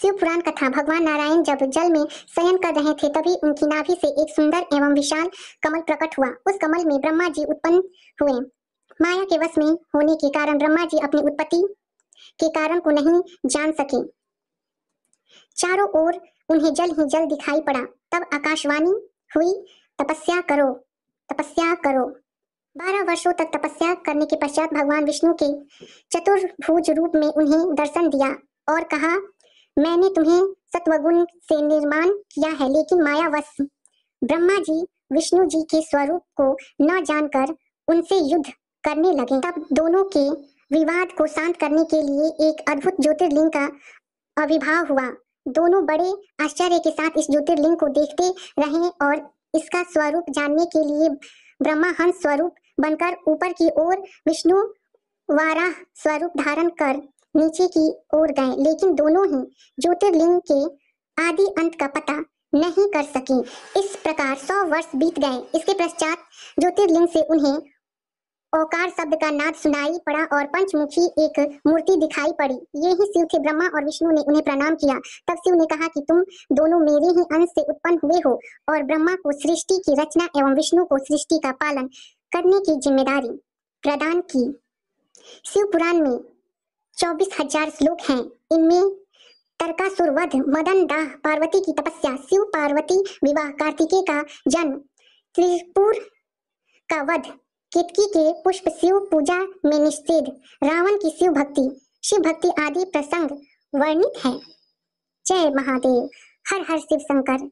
शिव पुराण कथा भगवान नारायण जब जल में शयन कर रहे थे तभी उनकी नाभि से एक सुंदर एवं विशाल कमल प्रकट हुआ उस कमल में ब्रह्मा जी उत्पन्न हुए माया के वश में होने के कारण ब्रह्मा जी अपनी उत्पत्ति के कारण को नहीं जान सके चारों ओर उन्हें जल ही जल दिखाई पड़ा तब आकाशवाणी हुई तपस्या करो तपस्या करो बारह वर्षों तक तपस्या करने के पश्चात भगवान विष्णु के चतुर्भुज रूप में उन्हें दर्शन दिया और कहा मैंने तुम्हें सत्वगुण से निर्माण किया है लेकिन मायावश ब्रह्मा जी विष्णु जी के स्वरूप को न जानकर उनसे युद्ध करने लगे तब दोनों के विवाद को शांत करने के लिए एक अद्भुत ज्योतिर्लिंग का अविभाव हुआ दोनों बड़े आश्चर्य के साथ इस ज्योतिर्लिंग को देखते रहे और इसका स्वरूप जानने के लिए ब्रह्मा हंस स्वरूप बनकर ऊपर की ओर विष्णु वाराह स्वरूप धारण कर नीचे की ओर गए लेकिन दोनों ही ज्योतिर्लिंग के आदि अंत का पता नहीं कर सके इस प्रकार सौ वर्ष बीत गए इसके पश्चात ज्योतिर्लिंग से उन्हें ओकार शब्द का नाद सुनाई पड़ा और पंचमुखी एक मूर्ति दिखाई पड़ी ये ही शिव थे ब्रह्मा और विष्णु ने उन्हें प्रणाम किया तब शिव ने कहा कि तुम दोनों मेरे ही अंश से उत्पन्न हुए हो और ब्रह्मा को सृष्टि की रचना एवं विष्णु को सृष्टि का पालन करने की जिम्मेदारी प्रदान की शिव पुराण में चौबीस हजार श्लोक हैं इनमें तरकासुर वध मदन दाह पार्वती की तपस्या शिव पार्वती विवाह कार्तिकेय का जन्म त्रिपुर का वध केतकी के पुष्प शिव पूजा में निषेध रावण की शिव भक्ति शिव भक्ति आदि प्रसंग वर्णित है जय महादेव हर हर शिव शंकर